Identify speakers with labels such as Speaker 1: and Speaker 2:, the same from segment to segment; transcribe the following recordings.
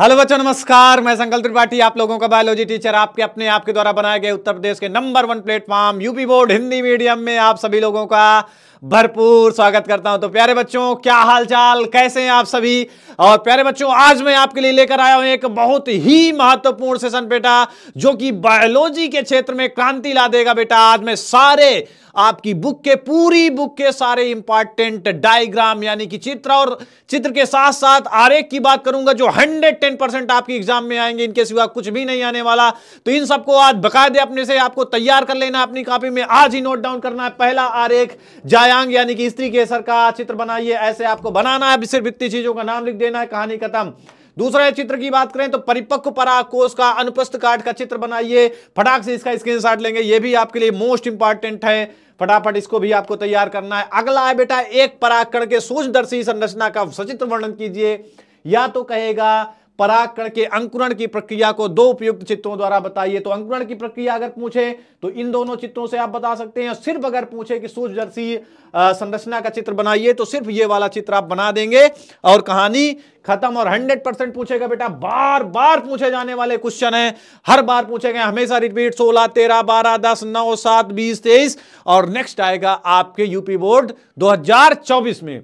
Speaker 1: hello बच्चों नमस्कार मैं संकल्प त्रिपाठी आप लोगों का बायोलॉजी टीचर आपके अपने आपके द्वारा बनाए गए उत्तर प्रदेश के number one platform UP board Hindi medium में आप सभी लोगों का भरपूर स्वागत करता हूं तो प्यारे बच्चों क्या हालचाल कैसे हैं आप सभी और प्यारे बच्चों आज मैं आपके लिए लेकर आया हूं एक बहुत ही महत्वपूर्ण सेशन बेटा जो कि बायोलॉजी के क्षेत्र में क्रांति ला देगा बेटा आज मैं सारे आपकी बुक के पूरी बुक के सारे इंपॉर्टेंट डायग्राम यानी कि चित्र और चित्र के साथ साथ आरेख की बात करूंगा जो 110 परसेंट आपकी एग्जाम में आएंगे इनके सिवा कुछ भी नहीं आने वाला तो इन सबको आज बकायदे अपने से आपको तैयार कर लेना अपनी कॉपी में आज ही नोट डाउन करना है पहला आरेख जायांग यानी कि स्त्री केसर का चित्र बनाइए ऐसे आपको बनाना है सिर्फ इतनी चीजों का नाम लिख देना है कहानी खत्म दूसरा चित्र की बात करें तो परिपक्व पराकोष का अनुपस्थ कार्ड का चित्र बनाइए फटाक से इसका स्क्रीन लेंगे ये भी आपके लिए मोस्ट इंपॉर्टेंट है फटाफट इसको भी आपको तैयार करना है अगला है बेटा एक पराकण के सूचदर्शी संरचना का सचित्र वर्णन कीजिए या तो कहेगा पराकण के अंकुरण की प्रक्रिया को दो उपयुक्त चित्रों द्वारा बताइए तो अंकुरण की प्रक्रिया अगर पूछे तो इन दोनों चित्रों से आप बता सकते हैं सिर्फ अगर पूछे कि सूर्यदर्शी संरचना का चित्र बनाइए तो सिर्फ ये वाला चित्र आप बना देंगे और कहानी खत्म और 100 परसेंट पूछेगा बेटा बार बार पूछे जाने वाले क्वेश्चन है हर बार पूछे गए हमेशा रिपीट सोलह तेरह बारह दस नौ सात बीस तेईस और नेक्स्ट आएगा आपके यूपी बोर्ड दो में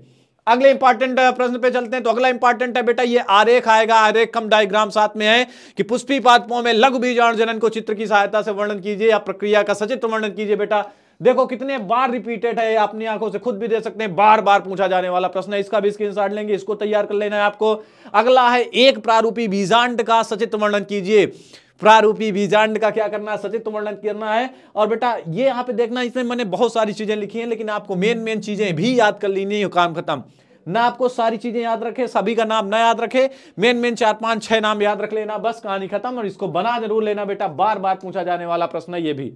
Speaker 1: अगले इंपॉर्टेंट प्रश्न पे चलते हैं तो अगला इंपॉर्टेंट है बेटा ये आरेख आएगा आरेख कम डायग्राम साथ में है कि पुष्पी पादपों में लघु बीजाणु जनन को चित्र की सहायता से वर्णन कीजिए या प्रक्रिया का सचित्र वर्णन कीजिए बेटा देखो कितने बार रिपीटेड है अपनी आंखों से खुद भी दे सकते हैं बार बार पूछा जाने वाला प्रश्न है इसका भी स्क्रीनशॉट लेंगे इसको तैयार कर लेना है आपको अगला है एक प्रारूपी बीजांड का सचित्र वर्णन कीजिए प्रारूपी बीजांड का क्या करना है सचित्र वर्णन करना है और बेटा ये यहाँ पे देखना इसमें मैंने बहुत सारी चीजें लिखी हैं लेकिन आपको मेन मेन चीजें भी याद कर नहीं है काम खत्म ना आपको सारी चीजें याद रखे सभी का नाम ना याद रखे मेन मेन चार पांच छह नाम याद रख लेना बस कहानी खत्म और इसको बना जरूर लेना बेटा बार बार पूछा जाने वाला प्रश्न है ये भी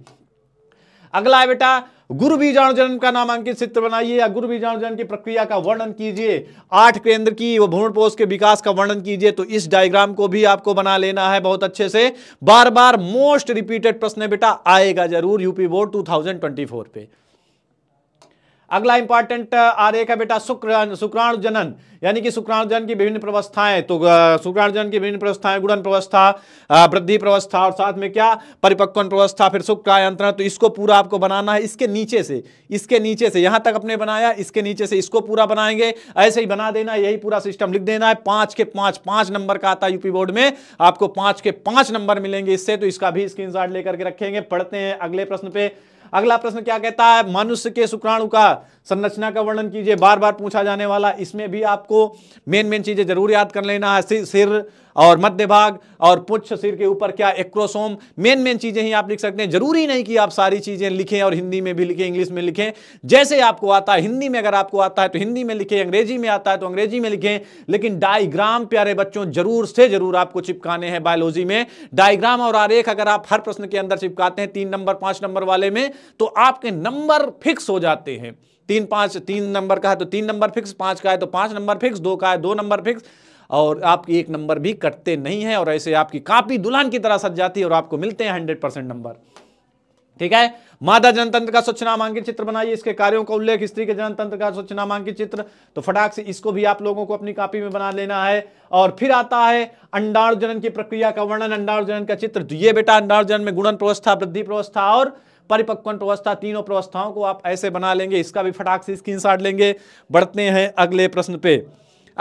Speaker 1: अगला है बेटा गुरु बीजाणु जन्म का नामांकित चित्र बनाइए या गुरु बीजाणु जन्म की प्रक्रिया का वर्णन कीजिए आठ केंद्र की वो भ्रूण पोष के विकास का वर्णन कीजिए तो इस डायग्राम को भी आपको बना लेना है बहुत अच्छे से बार बार मोस्ट रिपीटेड प्रश्न बेटा आएगा जरूर यूपी बोर्ड टू पे अगला इंपॉर्टेंट आरेख है बेटा शुक्र जनन यानी कि जनन की विभिन्न प्रवस्थाएं तो जनन की विभिन्न प्रवस्थाएं गुणन प्रवस्था वृद्धि प्रवस्था और साथ में क्या परिपक्वन प्रवस्था फिर शुक्रायंत्रण तो इसको पूरा आपको बनाना है इसके नीचे से इसके नीचे से यहां तक अपने बनाया इसके नीचे से इसको पूरा बनाएंगे ऐसे ही बना देना यही पूरा सिस्टम लिख देना है पांच के पांच पांच नंबर का आता है यूपी बोर्ड में आपको पांच के पांच नंबर मिलेंगे इससे तो इसका भी स्क्रीन लेकर के रखेंगे पढ़ते हैं अगले प्रश्न पे अगला प्रश्न क्या कहता है मनुष्य के शुक्राणु का संरचना का वर्णन कीजिए बार बार पूछा जाने वाला इसमें भी आपको मेन मेन चीजें जरूर याद कर लेना है सिर और मध्य भाग और पुच्छ सिर के ऊपर क्या एक्रोसोम मेन मेन चीज़ें ही आप लिख सकते हैं जरूरी नहीं कि आप सारी चीज़ें लिखें और हिंदी में भी लिखें इंग्लिश में लिखें जैसे आपको आता है हिंदी में अगर आपको आता है तो हिंदी में लिखें अंग्रेजी में आता है तो अंग्रेजी में लिखें लेकिन डायग्राम प्यारे बच्चों जरूर से जरूर आपको चिपकाने हैं बायोलॉजी में डायग्राम और आरेख अगर आप हर प्रश्न के अंदर चिपकाते हैं तीन नंबर पांच नंबर वाले में तो आपके नंबर फिक्स हो जाते हैं तीन पांच तीन नंबर का है तो तीन नंबर फिक्स पांच का है तो पांच नंबर फिक्स दो का है दो नंबर फिक्स और आपकी एक नंबर भी कटते नहीं है और ऐसे आपकी कापी दुल्हन की तरह सज जाती है और आपको मिलते हैं हंड्रेड परसेंट नंबर ठीक है मादा जनतंत्र का स्वच्छ नामांकित चित्र बनाइए इसके कार्यों का उल्लेख स्त्री के जनतंत्र का स्वच्छ नामांकित चित्र तो फटाक से इसको भी आप लोगों को अपनी कापी में बना लेना है और फिर आता है अंडार जनन की प्रक्रिया का वर्णन अंडार जनन का चित्र ये बेटा अंडार जनन में गुणन प्रवस्था वृद्धि प्रवस्था और परिपक्वन प्रवस्था तीनों प्रवस्थाओं को आप ऐसे बना लेंगे इसका भी फटाक से स्क्रीन लेंगे बढ़ते हैं अगले प्रश्न पे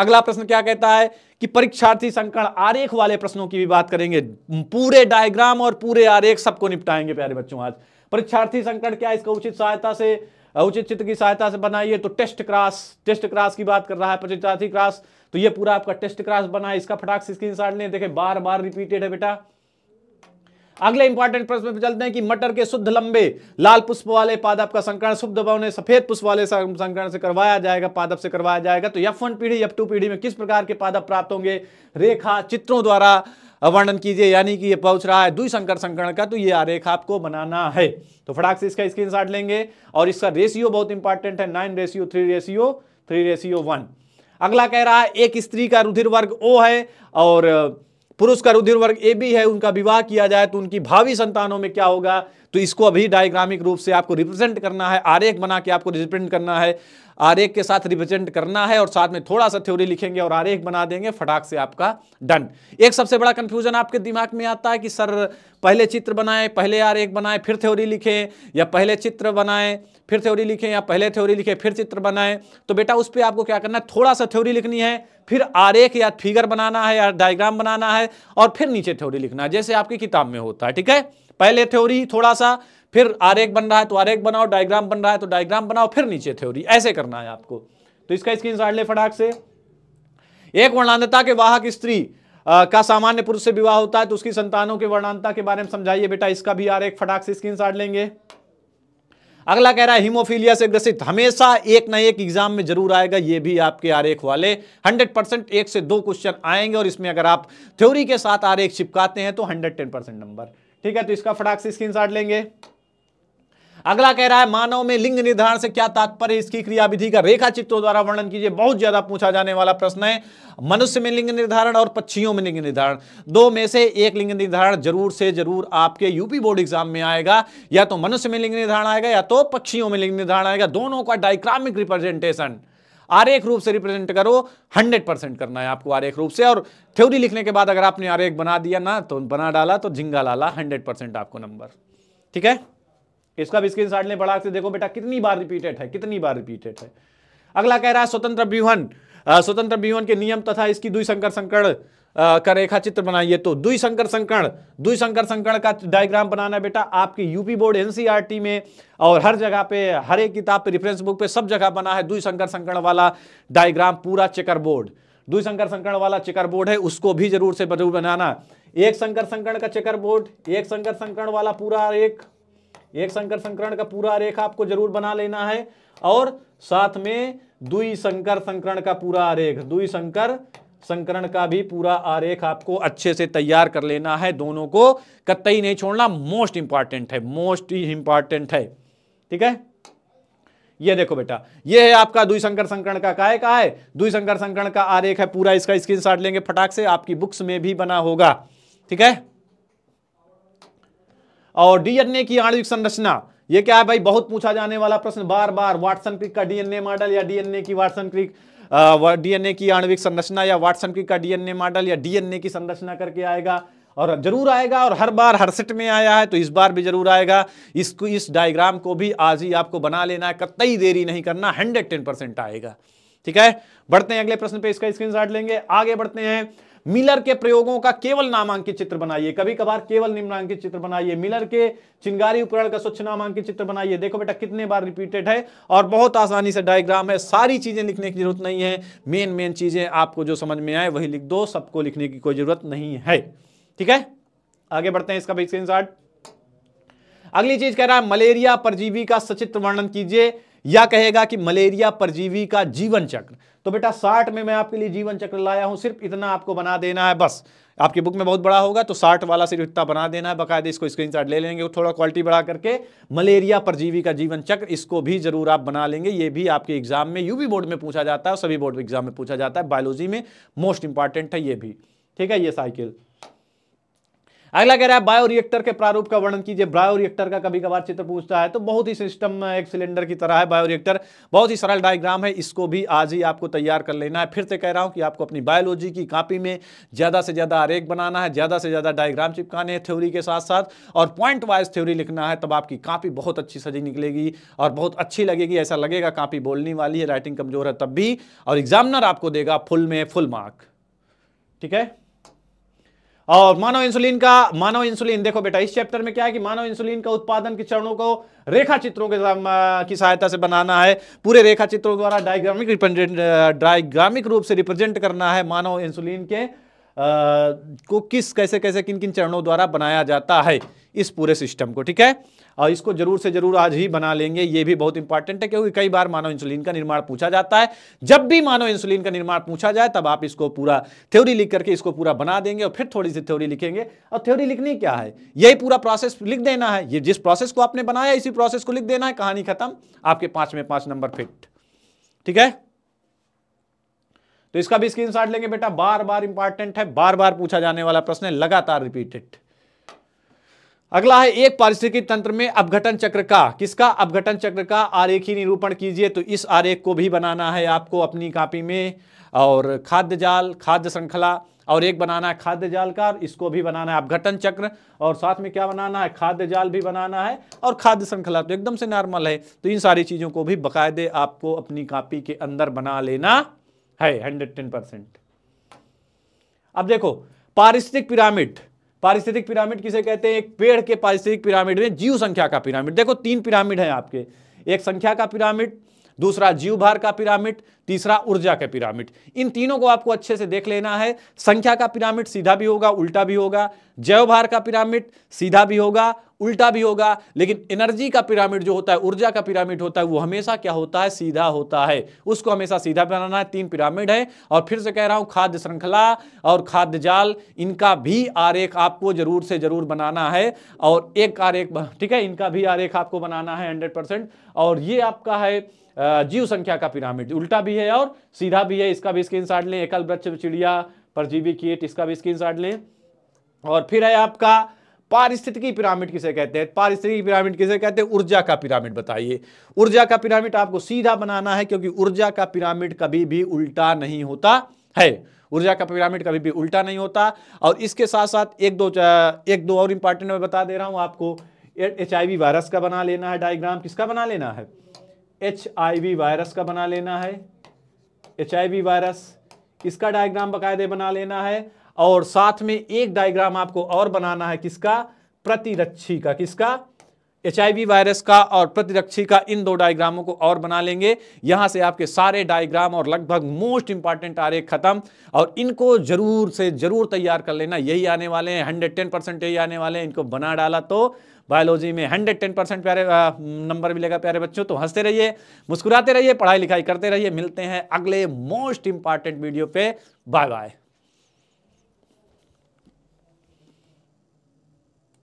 Speaker 1: अगला प्रश्न क्या कहता है कि परीक्षार्थी संकरण आरेख वाले प्रश्नों की भी बात करेंगे पूरे डायग्राम और पूरे आरेख सबको निपटाएंगे प्यारे बच्चों आज परीक्षार्थी संकट क्या इसका उचित सहायता से उचित चित्र की सहायता से बनाइए तो टेस्ट क्रास टेस्ट क्रास की बात कर रहा है परीक्षार्थी क्रास तो ये पूरा आपका टेस्ट क्रास बना है इसका फटाक से स्क्रीन लें देखे बार बार रिपीटेड है बेटा अगले इंपॉर्टेंट प्रश्न पर चलते हैं कि मटर के शुद्ध लंबे लाल पुष्प वाले पादप का संक्रमण शुभ दबाव ने सफेद पुष्प वाले संक्रमण से करवाया जाएगा पादप से करवाया जाएगा तो यफ वन पीढ़ी यफ टू पीढ़ी में किस प्रकार के पादप प्राप्त होंगे रेखा चित्रों द्वारा वर्णन कीजिए यानी कि ये पहुंच रहा है दुई संकर संकरण का तो ये आरेख आपको बनाना है तो फटाक से इसका स्क्रीन लेंगे और इसका रेशियो बहुत इंपॉर्टेंट है nine ratio three ratio three ratio one अगला कह रहा है एक स्त्री का रुधिर वर्ग ओ है और पुरुष का रुधिर वर्ग ए भी है उनका विवाह किया जाए तो उनकी भावी संतानों में क्या होगा तो इसको अभी डायग्रामिक रूप से आपको रिप्रेजेंट करना है आरेख बना के आपको रिप्रेजेंट करना है आरेख के साथ रिप्रेजेंट करना है और साथ में थोड़ा सा थ्योरी लिखेंगे और आरेख बना देंगे फटाक से आपका डन एक सबसे बड़ा कंफ्यूजन आपके दिमाग में आता है कि सर पहले चित्र बनाए पहले आरेख बनाए फिर थ्योरी लिखें या पहले चित्र बनाए फिर थ्योरी लिखें या पहले थ्योरी लिखें फिर चित्र बनाए तो बेटा उस पर आपको क्या करना है थोड़ा सा थ्योरी लिखनी है फिर आरेख या फिगर बनाना है या डायग्राम बनाना है और फिर नीचे थ्योरी लिखना है जैसे आपकी किताब में होता है ठीक है पहले थ्योरी थोड़ा सा फिर आरेख बन रहा है तो आरेख बनाओ डायग्राम बन रहा है तो डायग्राम बनाओ फिर नीचे थ्योरी ऐसे करना है आपको तो इसका स्क्रीन ले फटाक से एक वर्णांधता के वाहक स्त्री का सामान्य पुरुष से विवाह होता है तो उसकी संतानों के वर्णांधता के बारे में समझाइए बेटा इसका भी आरेख फटाक से स्क्रीन लेंगे अगला कह रहा है हीमोफीलिया से ग्रसित हमेशा एक ना एक एग्जाम में जरूर आएगा ये भी आपके आरेख वाले 100 परसेंट एक से दो क्वेश्चन आएंगे और इसमें अगर आप थ्योरी के साथ आरेख चिपकाते हैं तो 110 परसेंट नंबर ठीक है तो इसका फटाक से स्क्रीन लेंगे अगला कह रहा है मानव में लिंग निर्धारण से क्या तात्पर्य इसकी क्रियाविधि का रेखा चित्रों द्वारा वर्णन कीजिए बहुत ज्यादा पूछा जाने वाला प्रश्न है मनुष्य में लिंग निर्धारण और पक्षियों में लिंग निर्धारण दो में से एक लिंग निर्धारण जरूर से जरूर आपके यूपी बोर्ड एग्जाम में आएगा या तो मनुष्य में लिंग निर्धारण आएगा या तो पक्षियों में लिंग निर्धारण आएगा दोनों का डायग्रामिक रिप्रेजेंटेशन आरेख रूप से रिप्रेजेंट करो 100 परसेंट करना है आपको आरेख रूप से और थ्योरी लिखने के बाद अगर आपने आरेख बना दिया ना तो बना डाला तो झिंगा लाला हंड्रेड परसेंट आपको नंबर ठीक है इसका भी स्क्रीन लें बड़ा देखो बेटा कितनी बार रिपीटेड है कितनी बार रिपीटेड है अगला कह रहा है स्वतंत्र व्यूहन स्वतंत्र व्यूहन के नियम तथा इसकी दुई संकर संकड़ का रेखा चित्र बनाइए तो दुई संकर संकरण दुई संकर संकरण का डायग्राम बनाना बेटा आपकी यूपी बोर्ड एनसीईआरटी में और हर जगह पे हर एक किताब पे रिफरेंस बुक पे सब जगह बना है दुई संकर संकरण वाला डायग्राम पूरा चेकर बोर्ड दुई संकर संकरण वाला चेकर बोर्ड है उसको भी जरूर से जरूर बनाना एक संकर संकरण का चेकर बोर्ड एक संकर संकरण वाला पूरा एक एक संकर संकरण का पूरा आरेख आपको जरूर बना लेना है और साथ में दुई संकर संकरण का पूरा आरेख दुई संकर संकरण का भी पूरा आरेख आपको अच्छे से तैयार कर लेना है दोनों को कतई नहीं छोड़ना मोस्ट इंपॉर्टेंट है मोस्ट ही इंपॉर्टेंट है ठीक है ये देखो बेटा ये है आपका दुई संकर संकरण का काय का है दुई संकर संकरण का आरेख है पूरा इसका स्क्रीनशॉट लेंगे फटाक से आपकी बुक्स में भी बना होगा ठीक है और डीएनए की आणविक संरचना ये क्या है भाई बहुत पूछा जाने वाला प्रश्न बार बार वाटसन क्रिक का डीएनए मॉडल या डीएनए की वाटसन क्रिक डीएनए की आणविक संरचना या वाटसन की का डीएनए मॉडल या डीएनए की संरचना करके आएगा और जरूर आएगा और हर बार हर सेट में आया है तो इस बार भी जरूर आएगा इसको इस डायग्राम को भी आज ही आपको बना लेना है कतई देरी नहीं करना हंड्रेड टेन परसेंट आएगा ठीक है बढ़ते हैं अगले प्रश्न पे इसका स्क्रीन लेंगे आगे बढ़ते हैं मिलर के प्रयोगों का केवल नामांकित चित्र बनाइए कभी कभार केवल निम्नांकित चित्र बनाइए मिलर के चिंगारी उपकरण का स्वच्छ नामांकित चित्र बनाइए देखो बेटा कितने बार रिपीटेड है और बहुत आसानी से डायग्राम है सारी चीजें लिखने की जरूरत नहीं है मेन मेन चीजें आपको जो समझ में आए वही लिख दो सबको लिखने की कोई जरूरत नहीं है ठीक है आगे बढ़ते हैं इसका स्क्रीन अगली चीज कह रहा है मलेरिया परजीवी का सचित्र वर्णन कीजिए या कहेगा कि मलेरिया परजीवी का जीवन चक्र तो बेटा साठ में मैं आपके लिए जीवन चक्र लाया हूं सिर्फ इतना आपको बना देना है बस आपकी बुक में बहुत बड़ा होगा तो साठ वाला सिर्फ इतना बना देना है बकायदे इसको स्क्रीन ले लेंगे थोड़ा क्वालिटी बढ़ा करके मलेरिया परजीवी का जीवन चक्र इसको भी जरूर आप बना लेंगे ये भी आपके एग्जाम में यूवी बोर्ड में पूछा जाता है सभी बोर्ड एग्जाम में पूछा जाता है बायोलॉजी में मोस्ट इंपॉर्टेंट है ये भी ठीक है ये साइकिल अगला कह रहा है बायोरिएक्टर के प्रारूप का वर्णन कीजिए बायोरिएक्टर का कभी कभार चित्र पूछता है तो बहुत ही सिस्टम एक सिलेंडर की तरह है बायोरिएक्टर बहुत ही सरल डायग्राम है इसको भी आज ही आपको तैयार कर लेना है फिर से कह रहा हूं कि आपको अपनी बायोलॉजी की कॉपी में ज़्यादा से ज़्यादा आरेख बनाना है ज़्यादा से ज़्यादा डायग्राम चिपकाने हैं थ्योरी के साथ साथ और पॉइंट वाइज थ्योरी लिखना है तब आपकी कापी बहुत अच्छी सजी निकलेगी और बहुत अच्छी लगेगी ऐसा लगेगा कापी बोलने वाली है राइटिंग कमजोर है तब भी और एग्जामिनर आपको देगा फुल में फुल मार्क ठीक है और मानव इंसुलिन का मानव इंसुलिन देखो बेटा इस चैप्टर में क्या है कि मानव इंसुलिन का उत्पादन के चरणों को रेखा चित्रों के की सहायता से बनाना है पूरे रेखा चित्रों द्वारा डायग्रामिक रिप्रेजेंट डायग्रामिक रूप से रिप्रेजेंट करना है मानव इंसुलिन के आ, को किस कैसे कैसे किन किन चरणों द्वारा बनाया जाता है इस पूरे सिस्टम को ठीक है और इसको जरूर से जरूर आज ही बना लेंगे ये भी बहुत इंपॉर्टेंट है क्योंकि कई बार मानव इंसुलिन का निर्माण पूछा जाता है जब भी मानव इंसुलिन का निर्माण पूछा जाए तब आप इसको पूरा थ्योरी लिख करके इसको पूरा बना देंगे और फिर थोड़ी सी थ्योरी लिखेंगे और थ्योरी लिखनी क्या है यही पूरा प्रोसेस लिख देना है ये जिस प्रोसेस को आपने बनाया इसी प्रोसेस को लिख देना है कहानी खत्म आपके पांच में पांच नंबर फिट ठीक है तो इसका भी स्क्रीन लेंगे बेटा बार बार इंपॉर्टेंट है बार बार पूछा जाने वाला प्रश्न है लगातार रिपीटेड अगला है एक पारिस्थितिकी तंत्र में अपघटन चक्र का किसका अपघटन चक्र का आरेख ही निरूपण कीजिए तो इस आरेख को भी बनाना है आपको अपनी कापी में और खाद्य जाल खाद्य श्रृंखला और एक बनाना है खाद्य जाल का इसको भी बनाना है अपघटन चक्र और साथ में क्या बनाना है खाद्य जाल भी बनाना है और खाद्य श्रृंखला तो एकदम से नॉर्मल है तो इन सारी चीज़ों को भी बाकायदे आपको अपनी कापी के अंदर बना लेना है हंड्रेड टेन परसेंट अब देखो पारिस्थितिक पिरामिड पारिस्थितिक पिरामिड किसे कहते हैं एक पेड़ के पारिस्थितिक पिरामिड में जीव संख्या का पिरामिड देखो तीन पिरामिड है आपके एक संख्या का पिरामिड दूसरा जीव भार का पिरामिड तीसरा ऊर्जा का पिरामिड इन तीनों को आपको अच्छे से देख लेना है संख्या का पिरामिड सीधा भी होगा उल्टा भी होगा जैव भार का पिरामिड सीधा भी होगा उल्टा भी होगा लेकिन एनर्जी का पिरामिड जो होता है ऊर्जा का पिरामिड होता है वो हमेशा क्या होता है सीधा होता है उसको हमेशा सीधा बनाना है तीन पिरामिड है और फिर से कह रहा हूं खाद्य श्रृंखला और खाद्य जाल इनका भी आरेख आपको जरूर से जरूर बनाना है और एक आरेख ठीक है इनका भी आरेख आपको बनाना है हंड्रेड और ये आपका है जीव संख्या का पिरामिड उल्टा भी है और सीधा भी है इसका भी स्क्रीन साट लें एकल वृक्ष चिड़िया परजीवी कीट इसका भी स्क्रीन साट लें और फिर है आपका पारिस्थितिकी पिरामिड किसे कहते हैं पारिस्थितिकी पिरामिड किसे कहते हैं ऊर्जा का पिरामिड बताइए ऊर्जा का पिरामिड आपको सीधा बनाना है क्योंकि ऊर्जा का पिरामिड कभी भी उल्टा नहीं होता है ऊर्जा का पिरामिड कभी भी उल्टा नहीं होता और इसके साथ साथ एक दो एक दो और इंपॉर्टेंट मैं बता दे रहा हूँ आपको एच वायरस का बना लेना है डायग्राम किसका बना लेना है एच वायरस का बना लेना है एच वायरस इसका डायग्राम बाकायदे बना लेना है और साथ में एक डायग्राम आपको और बनाना है किसका प्रतिरक्षी का किसका एच वायरस का और प्रतिरक्षी का इन दो डायग्रामों को और बना लेंगे यहां से आपके सारे डायग्राम और लगभग मोस्ट इंपॉर्टेंट रहे खत्म और इनको जरूर से जरूर तैयार कर लेना यही आने वाले हैं हंड्रेड टेन परसेंट यही आने वाले हैं इनको बना डाला तो बायोलॉजी में हंड्रेड टेन परसेंट प्यारे नंबर मिलेगा प्यारे बच्चों तो हंसते रहिए मुस्कुराते रहिए पढ़ाई लिखाई करते रहिए मिलते हैं अगले मोस्ट इंपॉर्टेंट वीडियो पे बाय बाय